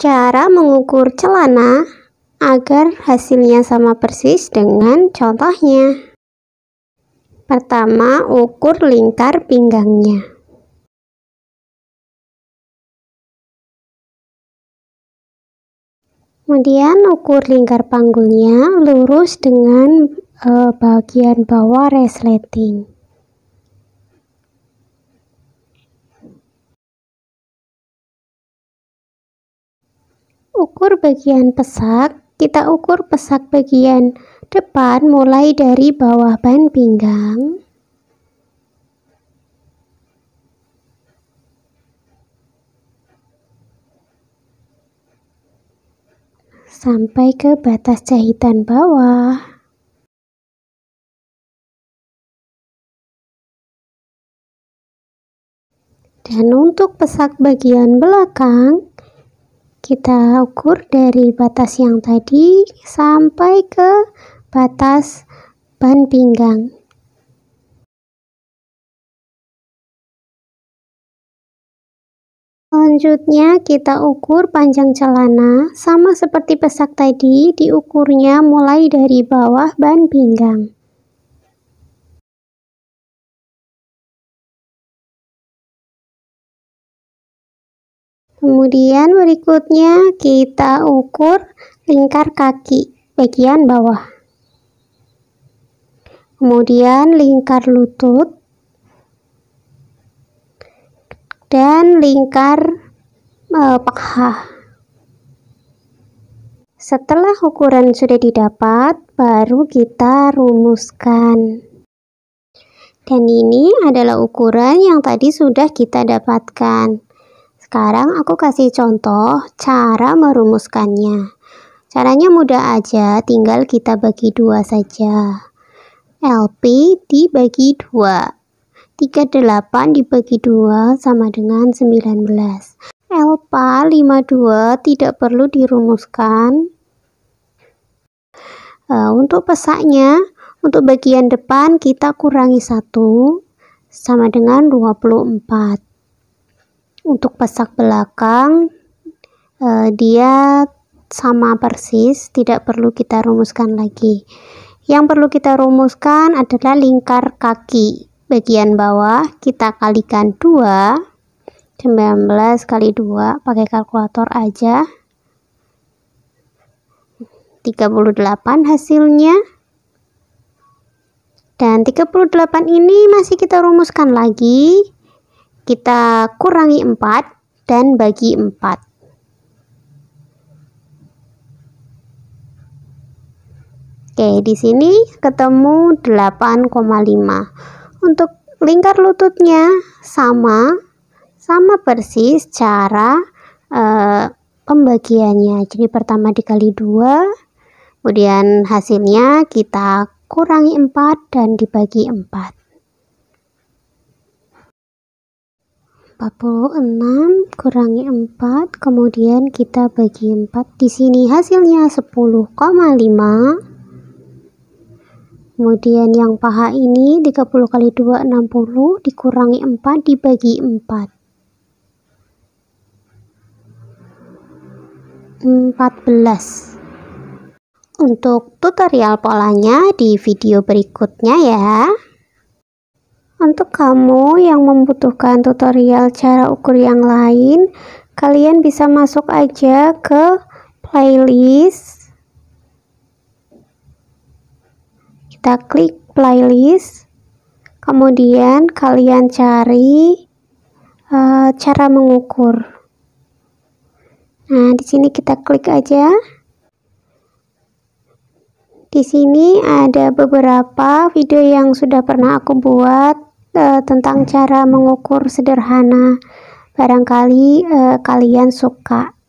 Cara mengukur celana agar hasilnya sama persis dengan contohnya. Pertama, ukur lingkar pinggangnya. Kemudian ukur lingkar panggulnya lurus dengan e, bagian bawah resleting. ukur bagian pesak, kita ukur pesak bagian depan mulai dari bawah ban pinggang. sampai ke batas jahitan bawah. Dan untuk pesak bagian belakang, kita ukur dari batas yang tadi sampai ke batas ban pinggang Selanjutnya kita ukur panjang celana sama seperti pesak tadi diukurnya mulai dari bawah ban pinggang Kemudian berikutnya kita ukur lingkar kaki bagian bawah. Kemudian lingkar lutut dan lingkar e, paha. Setelah ukuran sudah didapat, baru kita rumuskan. Dan ini adalah ukuran yang tadi sudah kita dapatkan. Sekarang aku kasih contoh cara merumuskannya. Caranya mudah aja, tinggal kita bagi dua saja. LP dibagi 2. 38 dibagi dua sama dengan 19. LP 52 tidak perlu dirumuskan. Uh, untuk pesaknya, untuk bagian depan kita kurangi satu, sama dengan 24 untuk pesak belakang eh, dia sama persis, tidak perlu kita rumuskan lagi. Yang perlu kita rumuskan adalah lingkar kaki bagian bawah kita kalikan 2 19 kali 2 pakai kalkulator aja 38 hasilnya dan 38 ini masih kita rumuskan lagi kita kurangi 4 dan bagi 4. Oke, di sini ketemu 8,5. Untuk lingkar lututnya sama, sama persis cara e, pembagiannya. Jadi pertama dikali 2, kemudian hasilnya kita kurangi 4 dan dibagi 4. 46 kurangi 4 kemudian kita bagi 4 di sini hasilnya 10,5 kemudian yang paha ini 30 kali 2 60 dikurangi 4 dibagi 4 14 untuk tutorial polanya di video berikutnya ya untuk kamu yang membutuhkan tutorial cara ukur yang lain, kalian bisa masuk aja ke playlist. Kita klik playlist. Kemudian kalian cari uh, cara mengukur. Nah, di sini kita klik aja. Di sini ada beberapa video yang sudah pernah aku buat uh, tentang hmm. cara mengukur sederhana. Barangkali uh, kalian suka